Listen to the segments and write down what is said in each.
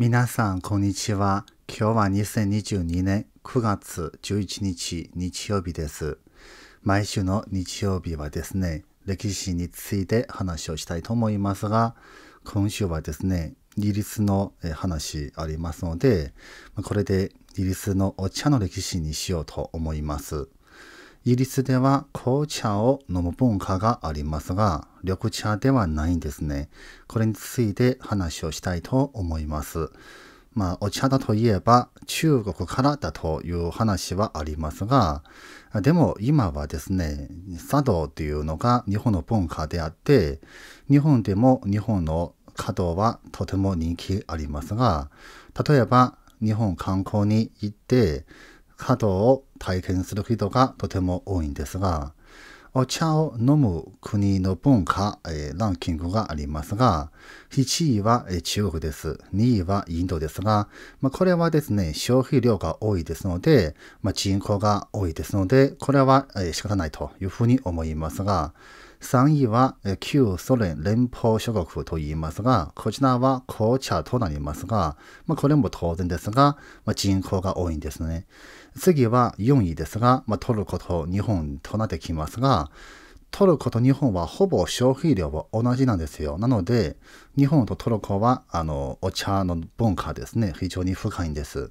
皆さん、こんにちは。今日は2022年9月11日日曜日です。毎週の日曜日はですね、歴史について話をしたいと思いますが、今週はですね、イギリスの話ありますので、これでイギリスのお茶の歴史にしようと思います。イギリスでは紅茶を飲む文化がありますが、緑茶ではないんですね。これについて話をしたいと思います。まあ、お茶だといえば中国からだという話はありますが、でも今はですね、茶道というのが日本の文化であって、日本でも日本の華道はとても人気ありますが、例えば日本観光に行って、角道を体験する人がとても多いんですが、お茶を飲む国の文化、えー、ランキングがありますが、1位は、え中国です。2位はインドですが、まあ、これはですね、消費量が多いですので、まあ、人口が多いですので、これは、え仕方ないというふうに思いますが、3位は旧ソ連連邦諸国と言いますが、こちらは紅茶となりますが、まあ、これも当然ですが、まあ、人口が多いんですね。次は4位ですが、まあ、トルコと日本となってきますが、トルコと日本はほぼ消費量は同じなんですよ。なので、日本とトルコは、あの、お茶の文化ですね、非常に深いんです。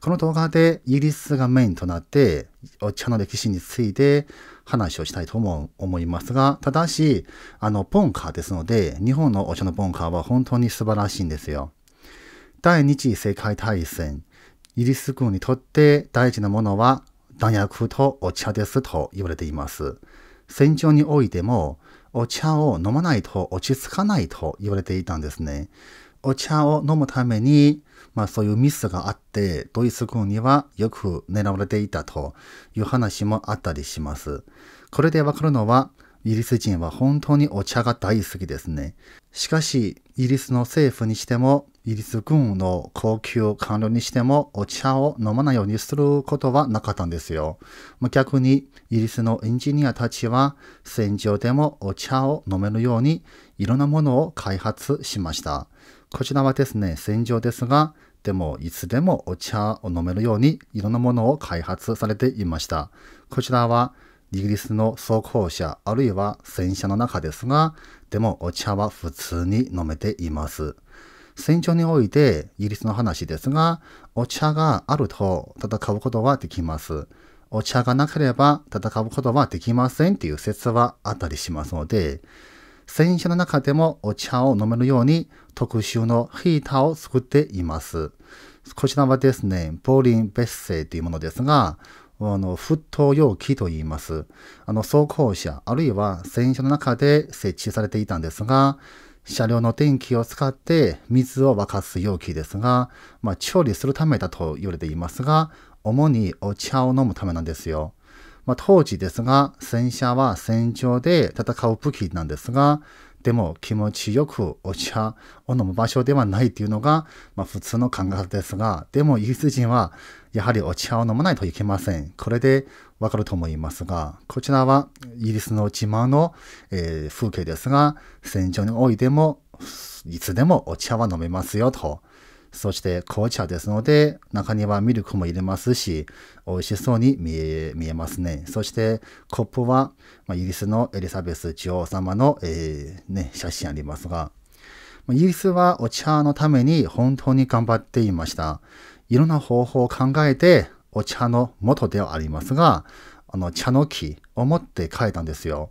この動画でイギリスがメインとなって、お茶の歴史について話をしたいとも思いますが、ただし、あの、文化ですので、日本のお茶の文化は本当に素晴らしいんですよ。第二次世界大戦、イギリス軍にとって大事なものは弾薬とお茶ですと言われています。戦場においてもお茶を飲まないと落ち着かないと言われていたんですね。お茶を飲むために、まあそういうミスがあって、ドイツ軍にはよく狙われていたという話もあったりします。これでわかるのは、イギリス人は本当にお茶が大好きですね。しかし、イギリスの政府にしても、イギリス軍の高級官僚にしてもお茶を飲まないようにすることはなかったんですよ。逆にイギリスのエンジニアたちは戦場でもお茶を飲めるようにいろんなものを開発しました。こちらはですね、戦場ですが、でもいつでもお茶を飲めるようにいろんなものを開発されていました。こちらはイギリスの装甲車あるいは戦車の中ですが、でもお茶は普通に飲めています。戦場において、イギリスの話ですが、お茶があると戦うことはできます。お茶がなければ戦うことはできませんっていう説はあったりしますので、戦車の中でもお茶を飲めるように特殊のヒーターを作っています。こちらはですね、ボーリン別姓というものですが、あの、沸騰容器と言います。あの、装甲車、あるいは戦車の中で設置されていたんですが、車両の電気を使って水を沸かす容器ですが、まあ、調理するためだと言われていますが、主にお茶を飲むためなんですよ。まあ、当時ですが、戦車は戦場で戦う武器なんですが、でも気持ちよくお茶を飲む場所ではないというのが、まあ、普通の考え方ですが、でもイギリス人はやはりお茶を飲まないといけません。これでわかると思いますが、こちらはイギリスの自慢の、えー、風景ですが、戦場においてもいつでもお茶は飲めますよと。そして紅茶ですので、中にはミルクも入れますし、美味しそうに見え見えますね。そしてコップは、まあ、イギリスのエリザベス女王様の、えー、ね、写真ありますが、イギリスはお茶のために本当に頑張っていました。いろんな方法を考えて、お茶の元ではありますが、あの茶の木を持って書いたんですよ。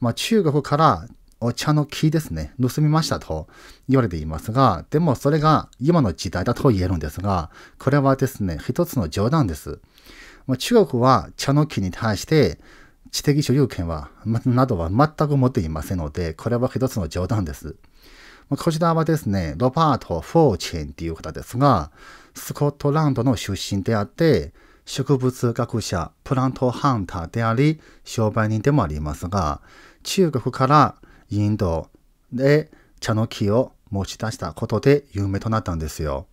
まあ、中国からお茶の木ですね、盗みましたと言われていますが、でもそれが今の時代だと言えるんですが、これはですね、一つの冗談です。中国は茶の木に対して知的所有権は、などは全く持っていませんので、これは一つの冗談です。こちらはですね、ロバート・フォーチェンという方ですが、スコットランドの出身であって、植物学者、プラントハンターであり、商売人でもありますが、中国からインドで茶の木を持ち出したことで有名となったんですよ。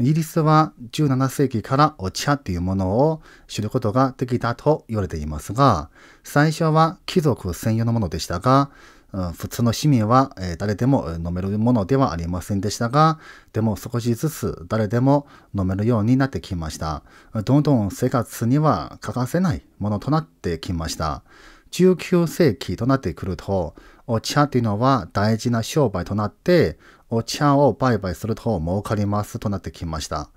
イギリスは17世紀からお茶っていうものを知ることができたと言われていますが、最初は貴族専用のものでしたが、普通の市民は誰でも飲めるものではありませんでしたが、でも少しずつ誰でも飲めるようになってきました。どんどん生活には欠かせないものとなってきました。19世紀となってくると、お茶というのは大事な商売となって、お茶を売買すると儲かりますとなってきました。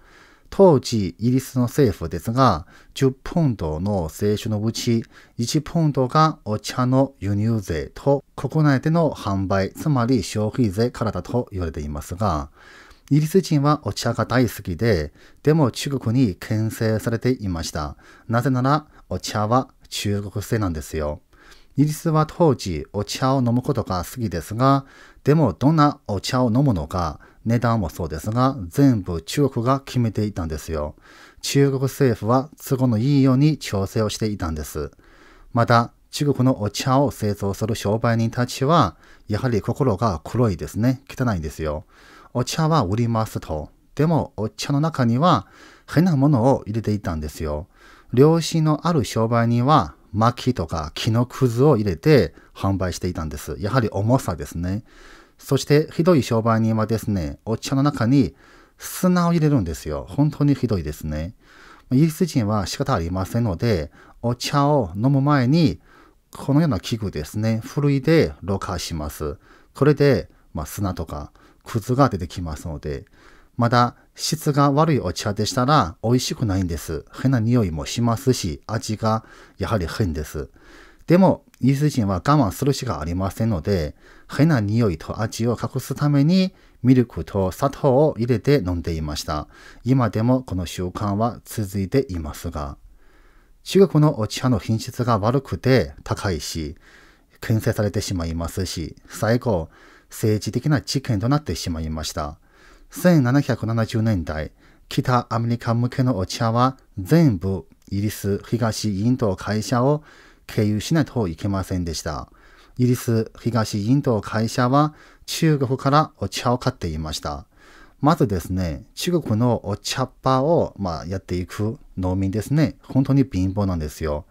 当時、イギリスの政府ですが、10ポンドの税収のうち、1ポンドがお茶の輸入税と国内での販売、つまり消費税からだと言われていますが、イギリス人はお茶が大好きで、でも中国に牽制されていました。なぜなら、お茶は中国製なんですよ。イギリスは当時お茶を飲むことが好きですが、でもどんなお茶を飲むのか、値段もそうですが、全部中国が決めていたんですよ。中国政府は都合のいいように調整をしていたんです。また、中国のお茶を製造する商売人たちは、やはり心が黒いですね。汚いんですよ。お茶は売りますと。でも、お茶の中には変なものを入れていたんですよ。良心のある商売人は薪とか木のくずを入れて販売していたんです。やはり重さですね。そしてひどい商売人はですね、お茶の中に砂を入れるんですよ。本当にひどいですね。イギリス人は仕方ありませんので、お茶を飲む前に、このような器具ですね、ふるいでろ過します。これで、まあ、砂とかくずが出てきますので、まだ質が悪いお茶でしたら美味しくないんです。変な匂いもしますし、味がやはり変です。でも、イース人は我慢するしかありませんので、変な匂いと味を隠すためにミルクと砂糖を入れて飲んでいました。今でもこの習慣は続いていますが、中国のお茶の品質が悪くて高いし、牽制されてしまいますし、最後、政治的な事件となってしまいました。1770年代、北アメリカ向けのお茶は全部イギリス東インド会社を経由しないといけませんでした。イギリス東インド会社は中国からお茶を買っていました。まずですね、中国のお茶っ葉を、まあ、やっていく農民ですね、本当に貧乏なんですよ。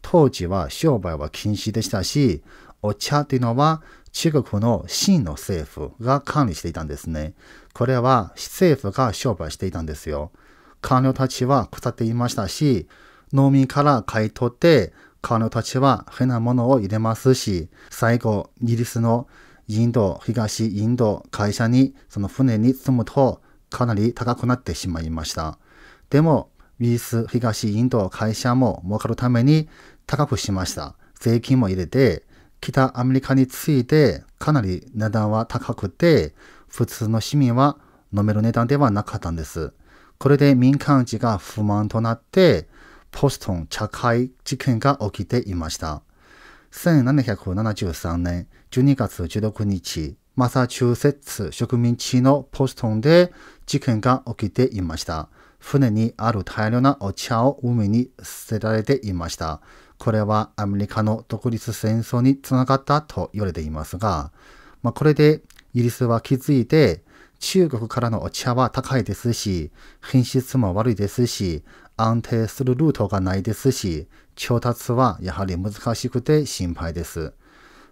当時は商売は禁止でしたし、お茶というのは中国の真の政府が管理していたんですね。これは政府が商売していたんですよ。官僚たちは腐っていましたし、農民から買い取って、官僚たちは変なものを入れますし、最後、イギリスのインド、東インド会社に、その船に積むと、かなり高くなってしまいました。でも、ウィス東インド会社も儲かるために高くしました。税金も入れて、北アメリカについてかなり値段は高くて、普通の市民は飲める値段ではなかったんです。これで民間人が不満となって、ポストン茶会事件が起きていました。1773年12月16日、マサチューセッツ植民地のポストンで事件が起きていました。船にある大量なお茶を海に捨てられていました。これはアメリカの独立戦争につながったと言われていますが、まあ、これでイギリスは気づいて、中国からのお茶は高いですし、品質も悪いですし、安定するルートがないですし、調達はやはり難しくて心配です。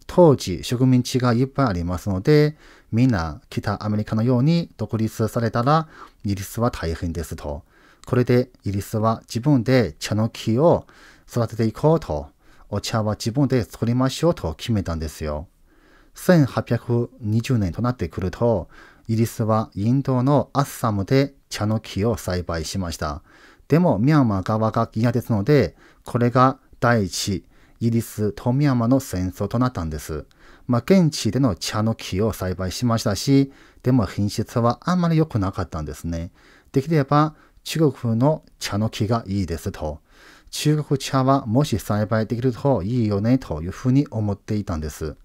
当時植民地がいっぱいありますので、みんな北アメリカのように独立されたらイギリスは大変ですと。これでイギリスは自分で茶の木を育てていこうと、お茶は自分で作りましょうと決めたんですよ。1820年となってくると、イギリスはインドのアッサムで茶の木を栽培しました。でも、ミャンマー側が嫌ですので、これが第一、イギリスとミャンマーの戦争となったんです。まあ、現地での茶の木を栽培しましたし、でも品質はあんまり良くなかったんですね。できれば中国の茶の木がいいですと。中国茶はもし栽培できるといいよねというふうに思っていたんです。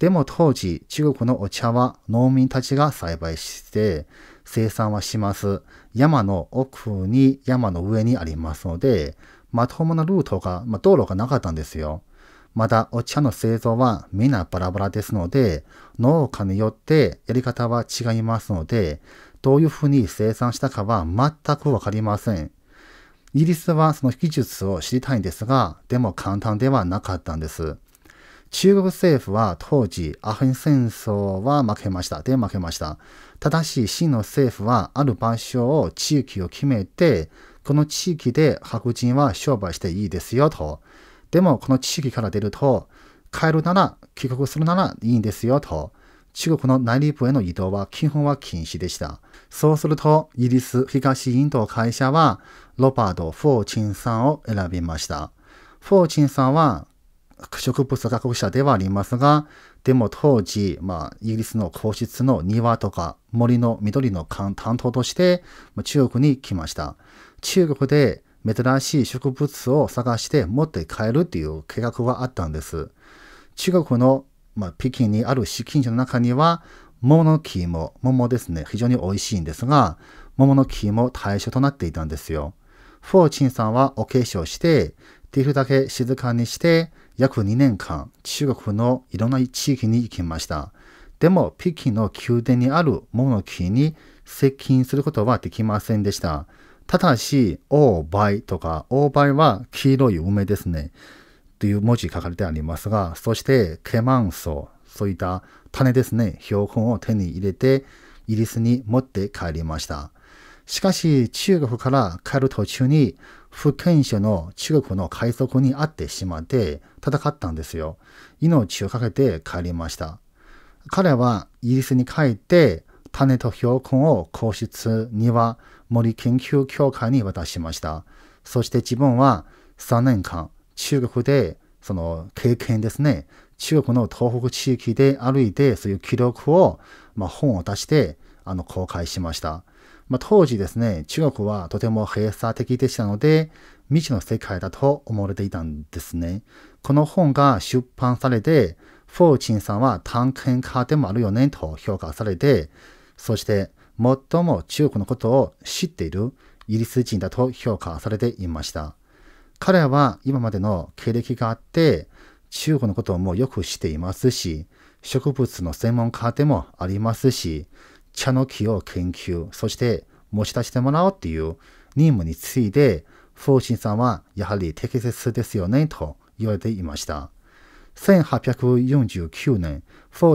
でも当時、中国のお茶は農民たちが栽培して生産はします。山の奥に山の上にありますので、まともなルートが、まあ、道路がなかったんですよ。まだお茶の製造はみんなバラバラですので、農家によってやり方は違いますので、どういうふうに生産したかは全くわかりません。イギリスはその技術を知りたいんですが、でも簡単ではなかったんです。中国政府は当時、アフェン戦争は負けました。で、負けました。ただし、真の政府はある場所を地域を決めて、この地域で白人は商売していいですよと。でも、この地域から出ると、帰るなら、帰国するならいいんですよと。中国の内陸への移動は基本は禁止でした。そうすると、イギリス東インド会社は、ロバート・フォー・チンさんを選びました。フォー・チンさんは植物学者ではありますが、でも当時、まあ、イギリスの皇室の庭とか森の緑の担当として中国に来ました。中国で珍しい植物を探して持って帰るという計画はあったんです。中国の、まあ、北京にある資金所の中には、桃の木も、桃ですね、非常に美味しいんですが、桃の木も対象となっていたんですよ。フォーチンさんはお化粧して、できるだけ静かにして、約2年間、中国のいろんな地域に行きました。でも、北京の宮殿にあるモの木に接近することはできませんでした。ただし、オーバイとか、オーバイは黄色い梅ですね。という文字書かれてありますが、そして、ケマンソウ、そういった種ですね、標本を手に入れて、イギリスに持って帰りました。しかし、中国から帰る途中に、福建省の中国の海賊に会ってしまって戦ったんですよ。命をかけて帰りました。彼はイギリスに帰って、種と標本を皇室には森研究協会に渡しました。そして自分は3年間、中国で、その経験ですね、中国の東北地域で歩いて、そういう記録を、まあ、本を出して、あの、公開しました。まあ、当時ですね、中国はとても閉鎖的でしたので、未知の世界だと思われていたんですね。この本が出版されて、フォーチンさんは探検家でもあるよねと評価されて、そして最も中国のことを知っているイギリス人だと評価されていました。彼は今までの経歴があって、中国のこともよく知っていますし、植物の専門家でもありますし、茶の木を研究、そして持ち出してもらおうっていう任務について、フォーチンさんはやはり適切ですよねと言われていました。1849年、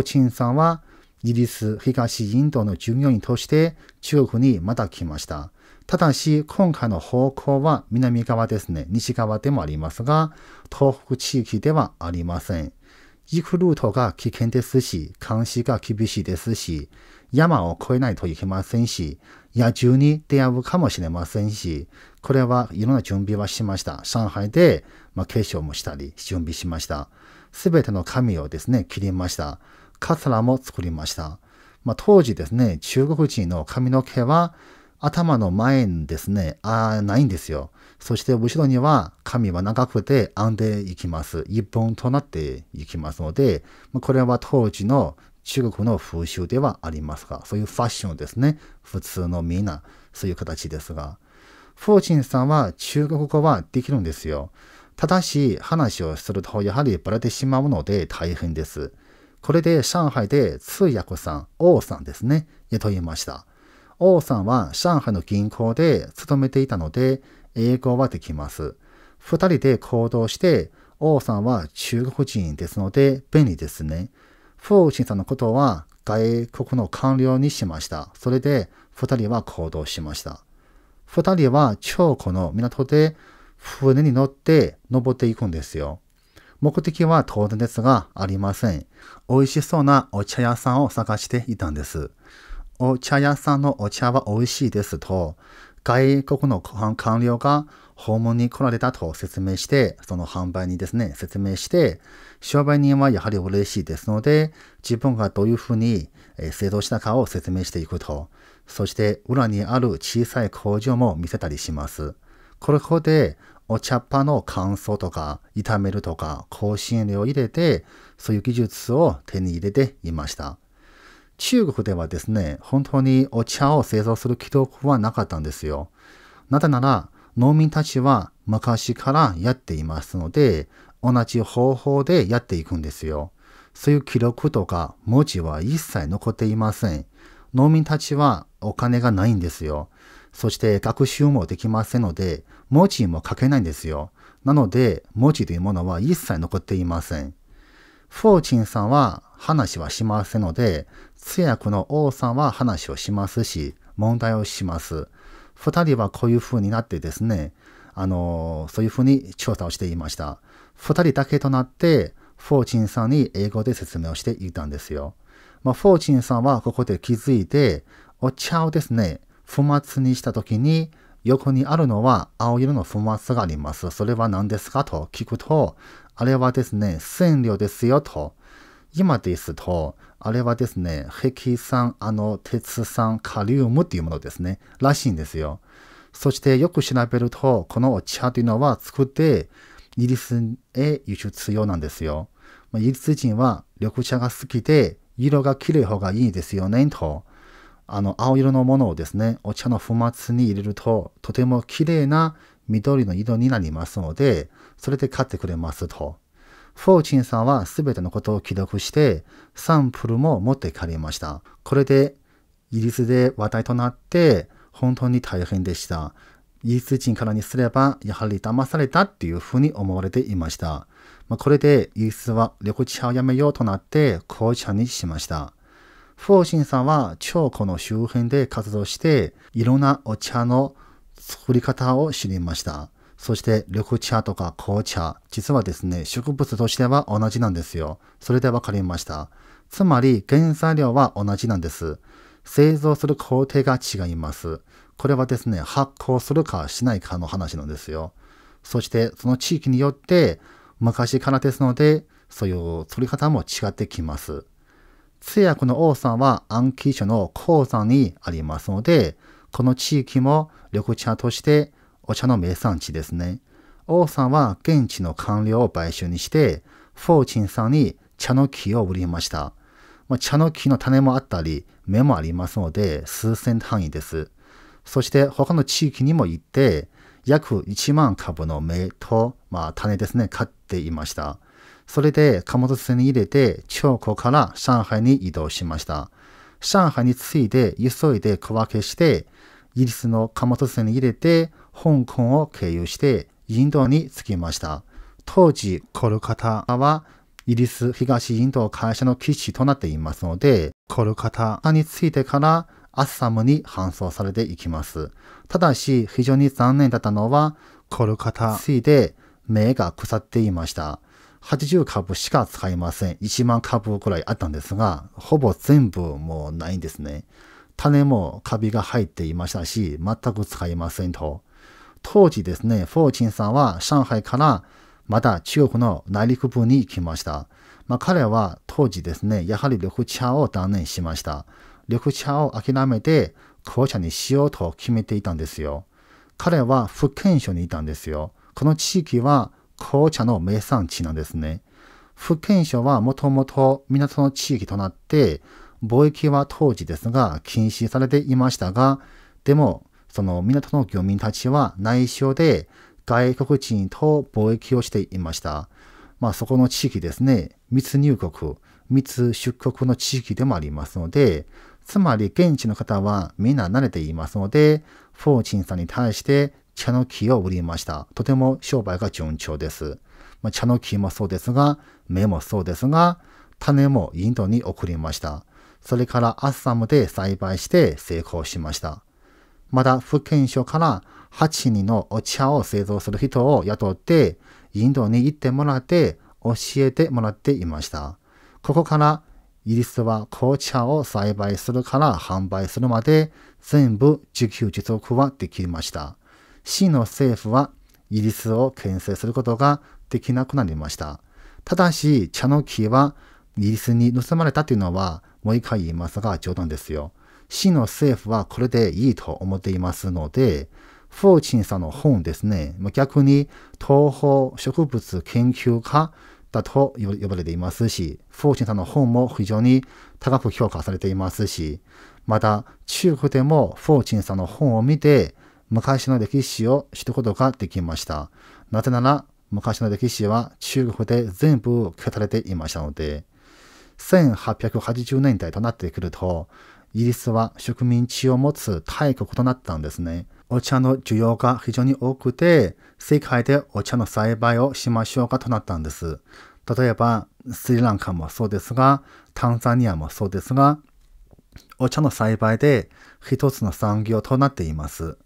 チンさんはイギリス東インドの従業員として中国にまた来ました。ただし、今回の方向は南側ですね、西側でもありますが、東北地域ではありません。行くルートが危険ですし、監視が厳しいですし、山を越えないといけませんし、野獣に出会うかもしれませんし、これはいろんな準備はしました。上海で、まあ、化粧もしたり、準備しました。すべての紙をですね、切りました。カツラも作りました。まあ、当時ですね、中国人の髪の毛は頭の前にですね、あないんですよ。そして後ろには髪は長くて編んでいきます。一本となっていきますので、これは当時の中国の風習ではありますが、そういうファッションですね。普通のみんな、そういう形ですが。フォーチンさんは中国語はできるんですよ。ただし、話をするとやはりバレてしまうので大変です。これで上海で通訳さん、王さんですね、雇いました。王さんは上海の銀行で勤めていたので、英語はできます。二人で行動して、王さんは中国人ですので便利ですね。フォーシンさんのことは外国の官僚にしました。それで二人は行動しました。二人は超湖の港で船に乗って登っていくんですよ。目的は当然ですがありません。美味しそうなお茶屋さんを探していたんです。お茶屋さんのお茶は美味しいですと、外国の官僚が訪問に来られたと説明して、その販売にですね、説明して、商売人はやはり嬉しいですので、自分がどういうふうに製造したかを説明していくと、そして裏にある小さい工場も見せたりします。これこでお茶っ葉の乾燥とか炒めるとか香辛料を入れてそういう技術を手に入れていました。中国ではですね、本当にお茶を製造する記録はなかったんですよ。なぜなら農民たちは昔からやっていますので、同じ方法でやっていくんですよ。そういう記録とか文字は一切残っていません。農民たちはお金がないんですよ。そして学習もできませんので、文字も書けないんですよ。なので、文字というものは一切残っていません。フォーチンさんは話はしませんので、通訳の王さんは話をしますし、問題をします。二人はこういうふうになってですね、あの、そういうふうに調査をしていました。二人だけとなって、フォーチンさんに英語で説明をしていたんですよ。まあ、フォーチンさんはここで気づいて、お茶をですね、粉末にした時に、横にあるのは青色の粉末があります。それは何ですかと聞くと、あれはですね、染料ですよと。今ですと、あれはですね、壁酸、あの、鉄酸、カリウムっていうものですね、らしいんですよ。そしてよく調べると、このお茶というのは作って、イギリスへ輸出用なんですよ。まイギリス人は緑茶が好きで、色が綺麗方がいいですよね、と。あの、青色のものをですね、お茶の粉末に入れると、とても綺麗な緑の色になりますので、それで買ってくれますと。フォーチンさんはすべてのことを記録して、サンプルも持ってかれました。これで、イギリスで話題となって、本当に大変でした。イギリス人からにすれば、やはり騙されたっていうふうに思われていました。まあ、これで、イギリスは緑茶をやめようとなって、紅茶にしました。フォーチンさんは、長江の周辺で活動して、いろんなお茶の作り方を知りました。そして緑茶とか紅茶、実はですね、植物としては同じなんですよ。それで分かりました。つまり原材料は同じなんです。製造する工程が違います。これはですね、発酵するかしないかの話なんですよ。そしてその地域によって昔からですので、そういう取り方も違ってきます。通訳の王さんは暗記書の鉱山にありますので、この地域も緑茶としてお茶の名産地ですね。王さんは現地の官僚を買収にして、フォーチンさんに茶の木を売りました。まあ、茶の木の種もあったり、芽もありますので、数千単位です。そして他の地域にも行って、約1万株の芽と、まあ、種ですね、買っていました。それで貨物船に入れて、長江から上海に移動しました。上海に着いて、急いで小分けして、イギリスの貨物船に入れて、香港を経由してインドに着きました。当時、コルカタはイギリス東インド会社の基地となっていますので、コルカタについてからアッサムに搬送されていきます。ただし、非常に残念だったのは、コルカタついて目が腐っていました。80株しか使いません。1万株くらいあったんですが、ほぼ全部もうないんですね。種もカビが入っていましたし、全く使いませんと。当時ですね、フォーチンさんは上海からまた中国の内陸部に来ました。まあ、彼は当時ですね、やはり緑茶を断念しました。緑茶を諦めて紅茶にしようと決めていたんですよ。彼は福建省にいたんですよ。この地域は紅茶の名産地なんですね。福建省はもともと港の地域となって、貿易は当時ですが禁止されていましたが、でもその港の漁民たちは内緒で外国人と貿易をしていました。まあそこの地域ですね、密入国、密出国の地域でもありますので、つまり現地の方はみんな慣れていますので、フォーチンさんに対して茶の木を売りました。とても商売が順調です。まあ、茶の木もそうですが、芽もそうですが、種もインドに送りました。それからアッサムで栽培して成功しました。まだ福建省から8人のお茶を製造する人を雇って、インドに行ってもらって、教えてもらっていました。ここから、イギリスは紅茶を栽培するから販売するまで、全部自給自足はできました。市の政府は、イギリスを牽制することができなくなりました。ただし、茶の木は、イギリスに盗まれたというのは、もう一回言いますが、冗談ですよ。市の政府はこれでいいと思っていますので、フォーチンさんの本ですね、逆に東方植物研究家だと呼ばれていますし、フォーチンさんの本も非常に高く評価されていますし、また中国でもフォーチンさんの本を見て、昔の歴史を知ることができました。なぜなら、昔の歴史は中国で全部書かれていましたので、1880年代となってくると、イギリスは植民地を持つ大国となったんですね。お茶の需要が非常に多くて、世界でお茶の栽培をしましょうかとなったんです。例えば、スリランカもそうですが、タンザニアもそうですが、お茶の栽培で一つの産業となっています。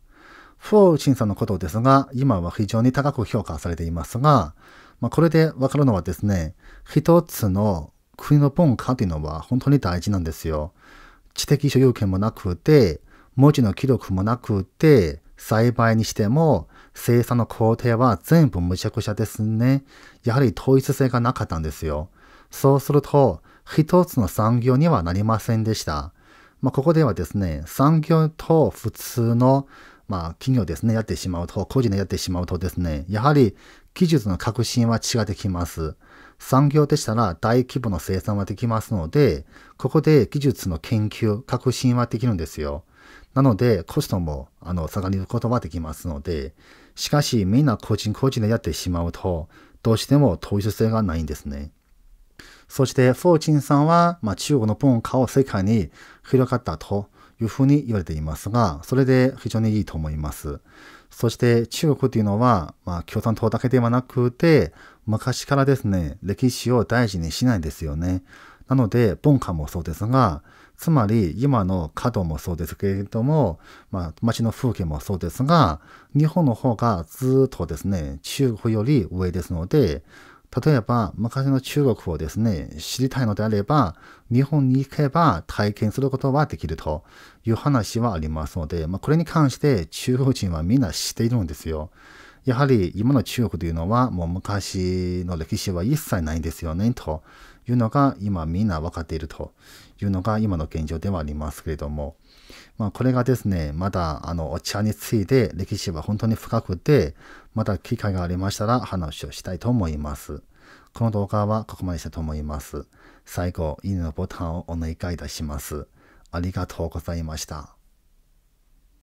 フォー・チンさんのことですが、今は非常に高く評価されていますが、まあ、これでわかるのはですね、一つの国の文化というのは本当に大事なんですよ。知的所有権もなくて、文字の記録もなくて、栽培にしても生産の工程は全部むちゃくちゃですね。やはり統一性がなかったんですよ。そうすると、一つの産業にはなりませんでした。まあ、ここではですね、産業と普通の、まあ、企業ですね、やってしまうと、個人でやってしまうとですね、やはり技術の革新は違ってきます。産業でしたら大規模の生産はできますので、ここで技術の研究、革新はできるんですよ。なので、コストも、あの、下がることはできますので、しかし、みんな個人個人でやってしまうと、どうしても統一性がないんですね。そして、フォーチンさんは、まあ、中国の文化を世界に広がったというふうに言われていますが、それで非常にいいと思います。そして中国というのは、まあ、共産党だけではなくて、昔からですね、歴史を大事にしないですよね。なので、文化もそうですが、つまり今の角もそうですけれども、まあ、街の風景もそうですが、日本の方がずっとですね、中国より上ですので、例えば、昔の中国をですね、知りたいのであれば、日本に行けば体験することはできるという話はありますので、まあ、これに関して中国人はみんな知っているんですよ。やはり今の中国というのはもう昔の歴史は一切ないんですよね、というのが今みんな分かっているというのが今の現状ではありますけれども、まあ、これがですね、まだあのお茶について歴史は本当に深くて、また機会がありましたら話をしたいと思います。この動画はここまでしたと思います。最後、いいねのボタンをお願いいたします。ありがとうございました。